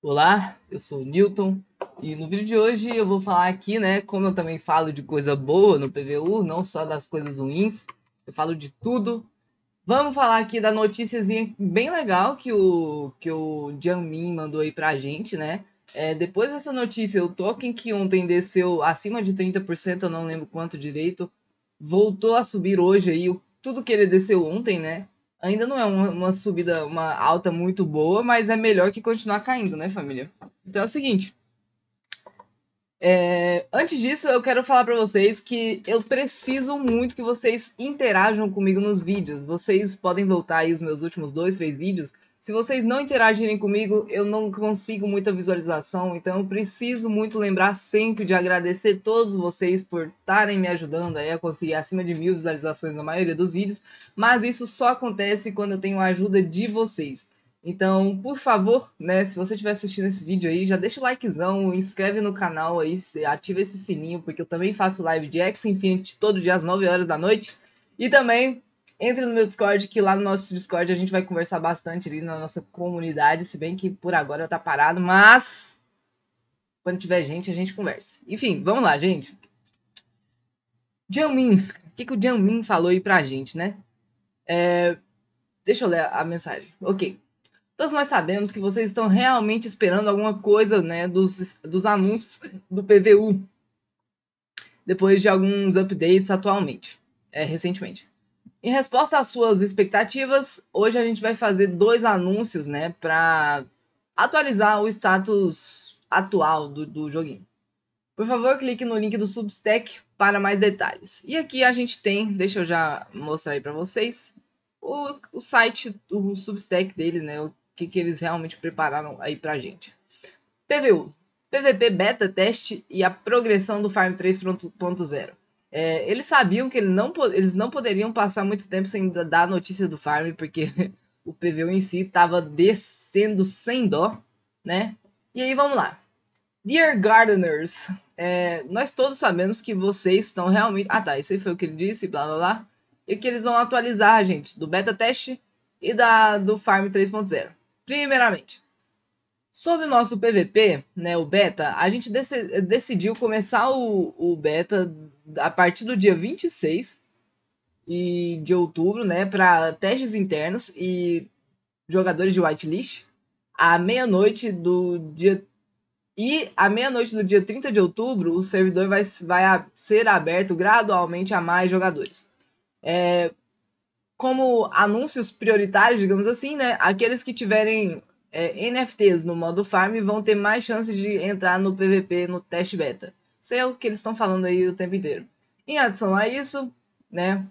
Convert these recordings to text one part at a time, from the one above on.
Olá, eu sou o Newton e no vídeo de hoje eu vou falar aqui, né, como eu também falo de coisa boa no PVU, não só das coisas ruins, eu falo de tudo. Vamos falar aqui da noticiazinha bem legal que o que o Jiangmin mandou aí pra gente, né? É, depois dessa notícia, o token que ontem desceu acima de 30%, eu não lembro quanto direito, voltou a subir hoje aí, tudo que ele desceu ontem, né? Ainda não é uma, uma subida, uma alta muito boa, mas é melhor que continuar caindo, né, família? Então é o seguinte, é, antes disso, eu quero falar para vocês que eu preciso muito que vocês interajam comigo nos vídeos. Vocês podem voltar aí os meus últimos dois, três vídeos. Se vocês não interagirem comigo, eu não consigo muita visualização, então eu preciso muito lembrar sempre de agradecer todos vocês por estarem me ajudando aí a conseguir acima de mil visualizações na maioria dos vídeos, mas isso só acontece quando eu tenho a ajuda de vocês. Então, por favor, né, se você estiver assistindo esse vídeo aí, já deixa o likezão, inscreve no canal aí, ativa esse sininho, porque eu também faço live de X Infinity todo dia às 9 horas da noite. E também entre no meu Discord, que lá no nosso Discord a gente vai conversar bastante ali na nossa comunidade, se bem que por agora tá parado, mas quando tiver gente, a gente conversa. Enfim, vamos lá, gente. Jiamin, o que, que o Jiamin falou aí pra gente, né? É... Deixa eu ler a mensagem. Ok. Todos nós sabemos que vocês estão realmente esperando alguma coisa né, dos, dos anúncios do PVU. Depois de alguns updates atualmente, é, recentemente. Em resposta às suas expectativas, hoje a gente vai fazer dois anúncios né, para atualizar o status atual do, do joguinho. Por favor, clique no link do Substack para mais detalhes. E aqui a gente tem, deixa eu já mostrar aí para vocês, o, o site, o Substack deles, né? o que, que eles realmente prepararam aí pra gente. PVU, PVP Beta Teste e a progressão do Farm 3.0. É, eles sabiam que ele não, eles não poderiam passar muito tempo sem dar a notícia do farm, porque o PVU em si estava descendo sem dó, né? E aí vamos lá. Dear Gardeners, é, nós todos sabemos que vocês estão realmente. Ah tá, esse foi o que ele disse, blá blá blá. E que eles vão atualizar, a gente, do beta teste e da, do farm 3.0. Primeiramente, sobre o nosso PVP, né, o beta, a gente dec decidiu começar o, o beta a partir do dia 26 e de outubro, né, para testes internos e jogadores de whitelist à meia-noite do dia e à meia-noite do dia 30 de outubro, o servidor vai, vai ser aberto gradualmente a mais jogadores. É, como anúncios prioritários, digamos assim, né? Aqueles que tiverem é, NFTs no modo farm vão ter mais chance de entrar no PVP no teste beta. Isso é o que eles estão falando aí o tempo inteiro. Em adição a isso, né?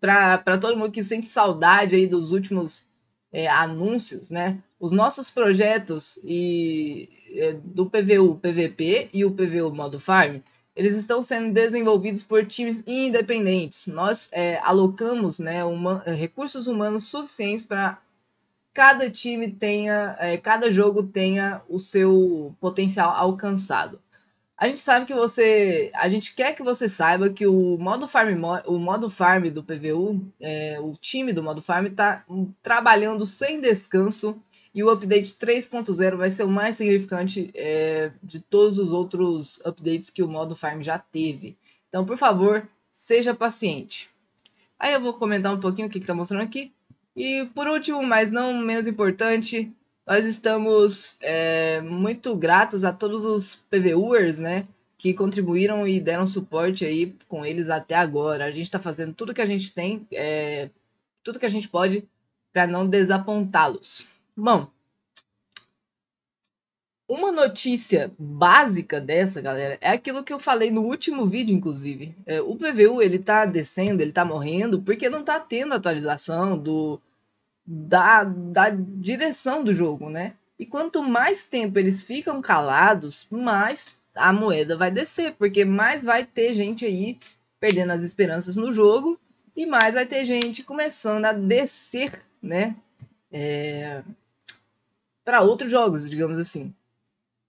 Para todo mundo que sente saudade aí dos últimos é, anúncios, né? Os nossos projetos e é, do PVU PVP e o PVU modo farm eles estão sendo desenvolvidos por times independentes. Nós é, alocamos né, uma, é, recursos humanos suficientes para cada time tenha, é, cada jogo tenha o seu potencial alcançado. A gente sabe que você, a gente quer que você saiba que o modo farm, o modo farm do PVU, é, o time do modo farm está trabalhando sem descanso e o update 3.0 vai ser o mais significante é, de todos os outros updates que o modo farm já teve. Então, por favor, seja paciente. Aí eu vou comentar um pouquinho o que está mostrando aqui. E por último, mas não menos importante, nós estamos é, muito gratos a todos os PVUers, né? Que contribuíram e deram suporte aí com eles até agora. A gente está fazendo tudo que a gente tem, é, tudo que a gente pode para não desapontá-los. Bom, uma notícia básica dessa, galera, é aquilo que eu falei no último vídeo, inclusive. É, o PVU, ele tá descendo, ele tá morrendo, porque não tá tendo atualização do, da, da direção do jogo, né? E quanto mais tempo eles ficam calados, mais a moeda vai descer, porque mais vai ter gente aí perdendo as esperanças no jogo e mais vai ter gente começando a descer, né? É para outros jogos, digamos assim.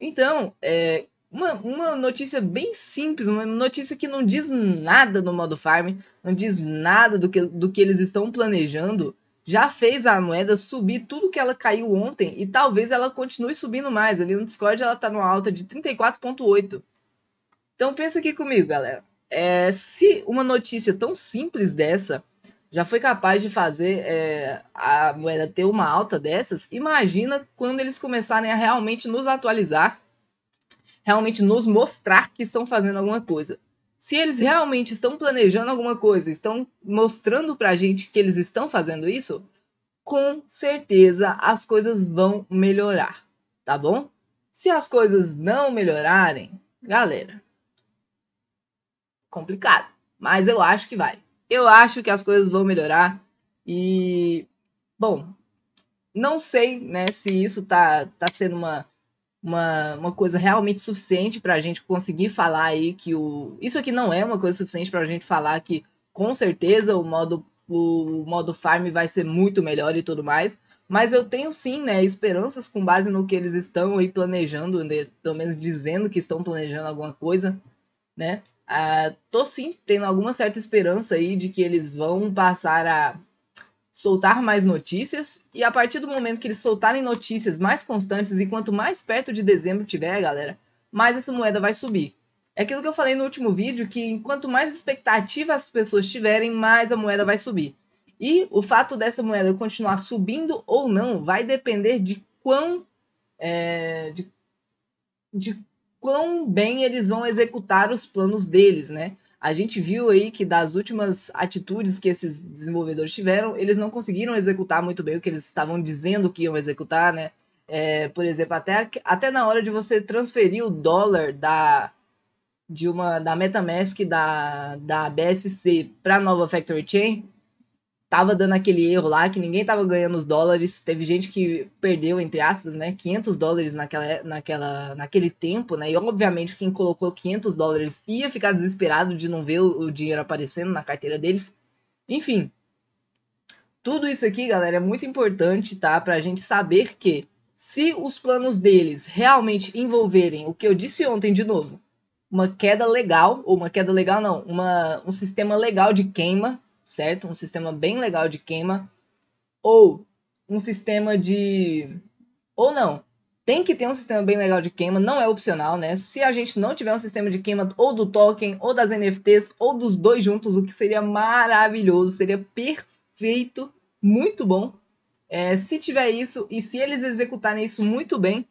Então, é, uma, uma notícia bem simples, uma notícia que não diz nada do modo farm, não diz nada do que, do que eles estão planejando, já fez a moeda subir tudo que ela caiu ontem e talvez ela continue subindo mais. Ali no Discord ela tá numa alta de 34.8. Então pensa aqui comigo, galera. É, se uma notícia tão simples dessa já foi capaz de fazer é, a moeda ter uma alta dessas, imagina quando eles começarem a realmente nos atualizar, realmente nos mostrar que estão fazendo alguma coisa. Se eles realmente estão planejando alguma coisa, estão mostrando para a gente que eles estão fazendo isso, com certeza as coisas vão melhorar, tá bom? Se as coisas não melhorarem, galera, complicado, mas eu acho que vai eu acho que as coisas vão melhorar. E, bom, não sei né, se isso tá, tá sendo uma, uma, uma coisa realmente suficiente para a gente conseguir falar aí que o. Isso aqui não é uma coisa suficiente para a gente falar que com certeza o modo, o modo farm vai ser muito melhor e tudo mais. Mas eu tenho sim, né, esperanças com base no que eles estão aí planejando, né, pelo menos dizendo que estão planejando alguma coisa, né? Uh, tô sim tendo alguma certa esperança aí de que eles vão passar a soltar mais notícias. E a partir do momento que eles soltarem notícias mais constantes e quanto mais perto de dezembro tiver, galera, mais essa moeda vai subir. É aquilo que eu falei no último vídeo, que quanto mais expectativa as pessoas tiverem, mais a moeda vai subir. E o fato dessa moeda continuar subindo ou não vai depender de quão. É, de, de quão bem eles vão executar os planos deles, né? A gente viu aí que das últimas atitudes que esses desenvolvedores tiveram, eles não conseguiram executar muito bem o que eles estavam dizendo que iam executar, né? É, por exemplo, até, até na hora de você transferir o dólar da de uma da MetaMask da da BSC para a nova Factory Chain, tava dando aquele erro lá, que ninguém tava ganhando os dólares, teve gente que perdeu, entre aspas, né, 500 dólares naquela, naquela, naquele tempo, né, e obviamente quem colocou 500 dólares ia ficar desesperado de não ver o, o dinheiro aparecendo na carteira deles, enfim, tudo isso aqui, galera, é muito importante, tá, pra gente saber que se os planos deles realmente envolverem o que eu disse ontem de novo, uma queda legal, ou uma queda legal não, uma, um sistema legal de queima, certo? Um sistema bem legal de queima. Ou um sistema de. Ou não. Tem que ter um sistema bem legal de queima, não é opcional, né? Se a gente não tiver um sistema de queima ou do token, ou das NFTs, ou dos dois juntos, o que seria maravilhoso, seria perfeito, muito bom. É, se tiver isso e se eles executarem isso muito bem,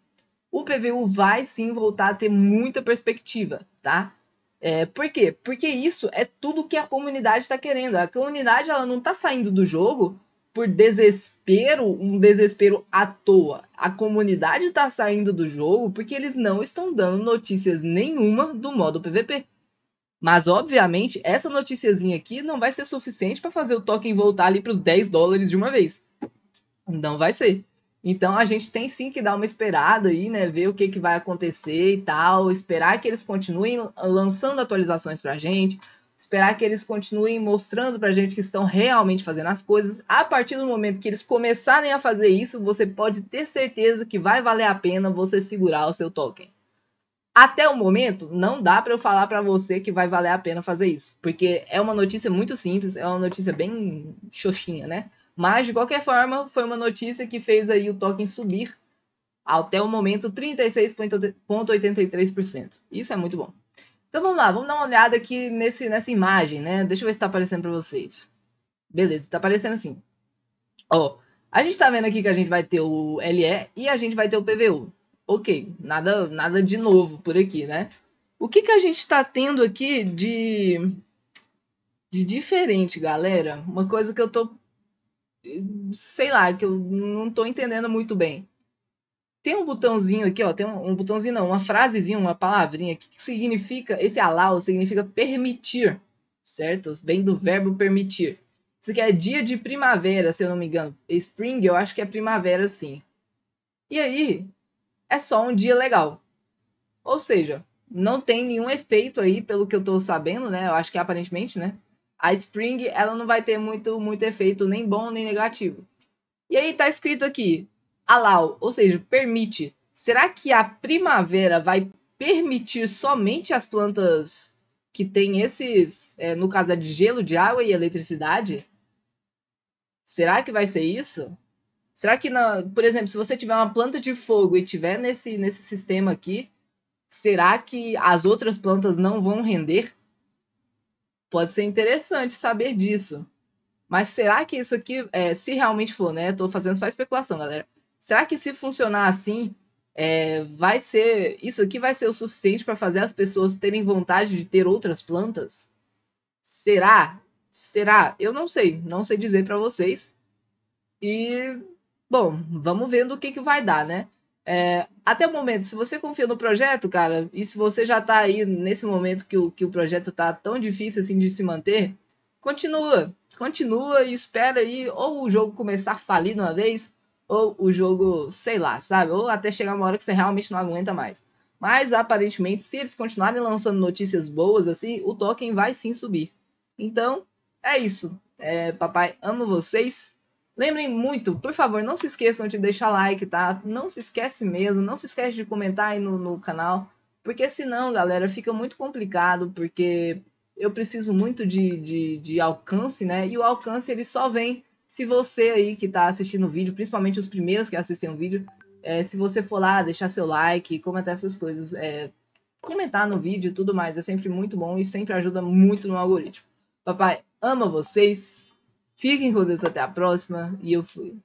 o PVU vai sim voltar a ter muita perspectiva, tá? É, por quê? Porque isso é tudo que a comunidade está querendo. A comunidade ela não está saindo do jogo por desespero, um desespero à toa. A comunidade está saindo do jogo porque eles não estão dando notícias nenhuma do modo PVP. Mas, obviamente, essa noticiazinha aqui não vai ser suficiente para fazer o token voltar ali para os 10 dólares de uma vez. Não vai ser. Então a gente tem sim que dar uma esperada aí, né? Ver o que, que vai acontecer e tal, esperar que eles continuem lançando atualizações pra gente, esperar que eles continuem mostrando pra gente que estão realmente fazendo as coisas. A partir do momento que eles começarem a fazer isso, você pode ter certeza que vai valer a pena você segurar o seu token. Até o momento, não dá para eu falar para você que vai valer a pena fazer isso, porque é uma notícia muito simples, é uma notícia bem xoxinha, né? Mas, de qualquer forma, foi uma notícia que fez aí o token subir até o momento 36,83%. Isso é muito bom. Então vamos lá, vamos dar uma olhada aqui nesse, nessa imagem, né? Deixa eu ver se está aparecendo para vocês. Beleza, está aparecendo assim. Ó, a gente está vendo aqui que a gente vai ter o LE e a gente vai ter o PVU. Ok, nada, nada de novo por aqui, né? O que, que a gente está tendo aqui de, de diferente, galera? Uma coisa que eu tô sei lá, que eu não tô entendendo muito bem. Tem um botãozinho aqui, ó, tem um, um botãozinho não, uma frasezinha, uma palavrinha aqui que significa, esse allow significa permitir, certo? Vem do verbo permitir. Isso aqui é dia de primavera, se eu não me engano. Spring, eu acho que é primavera sim. E aí, é só um dia legal. Ou seja, não tem nenhum efeito aí, pelo que eu tô sabendo, né? Eu acho que é, aparentemente, né? a Spring ela não vai ter muito, muito efeito nem bom nem negativo. E aí tá escrito aqui, allow, ou seja, permite. Será que a primavera vai permitir somente as plantas que têm esses, é, no caso é de gelo, de água e eletricidade? Será que vai ser isso? Será que, na, por exemplo, se você tiver uma planta de fogo e tiver nesse, nesse sistema aqui, será que as outras plantas não vão render? Pode ser interessante saber disso. Mas será que isso aqui, é, se realmente for, né? Tô fazendo só especulação, galera. Será que se funcionar assim, é, vai ser. Isso aqui vai ser o suficiente para fazer as pessoas terem vontade de ter outras plantas? Será? Será? Eu não sei. Não sei dizer para vocês. E, bom, vamos vendo o que, que vai dar, né? É, até o momento, se você confia no projeto, cara, e se você já tá aí nesse momento que o, que o projeto tá tão difícil assim de se manter, continua. Continua e espera aí ou o jogo começar a falir de uma vez, ou o jogo, sei lá, sabe? Ou até chegar uma hora que você realmente não aguenta mais. Mas aparentemente, se eles continuarem lançando notícias boas assim, o token vai sim subir. Então, é isso. É, papai, amo vocês. Lembrem muito, por favor, não se esqueçam de deixar like, tá? Não se esquece mesmo, não se esquece de comentar aí no, no canal, porque senão, galera, fica muito complicado, porque eu preciso muito de, de, de, alcance, né? E o alcance, ele só vem se você aí que tá assistindo o vídeo, principalmente os primeiros que assistem o vídeo, é, se você for lá deixar seu like, comentar essas coisas, é, comentar no vídeo e tudo mais, é sempre muito bom e sempre ajuda muito no algoritmo. Papai, ama vocês! Fiquem com Deus até a próxima e eu fui.